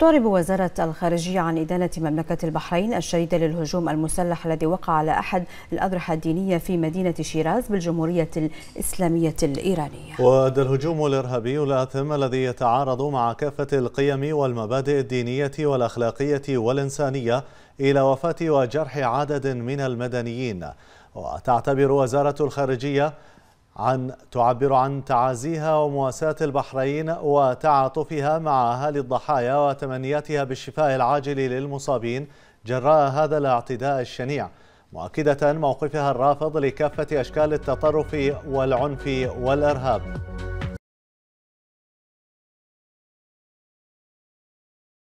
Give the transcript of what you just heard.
تعرب وزارة الخارجية عن إدانة مملكة البحرين الشهيدة للهجوم المسلح الذي وقع على أحد الأضرحة الدينية في مدينة شيراز بالجمهورية الإسلامية الإيرانية وأدى الهجوم الإرهابي الآثم الذي يتعارض مع كافة القيم والمبادئ الدينية والأخلاقية والإنسانية إلى وفاة وجرح عدد من المدنيين وتعتبر وزارة الخارجية عن تعبر عن تعازيها ومواساة البحرين وتعاطفها مع أهالي الضحايا وتمنياتها بالشفاء العاجل للمصابين جراء هذا الاعتداء الشنيع مؤكدة موقفها الرافض لكافة أشكال التطرف والعنف والإرهاب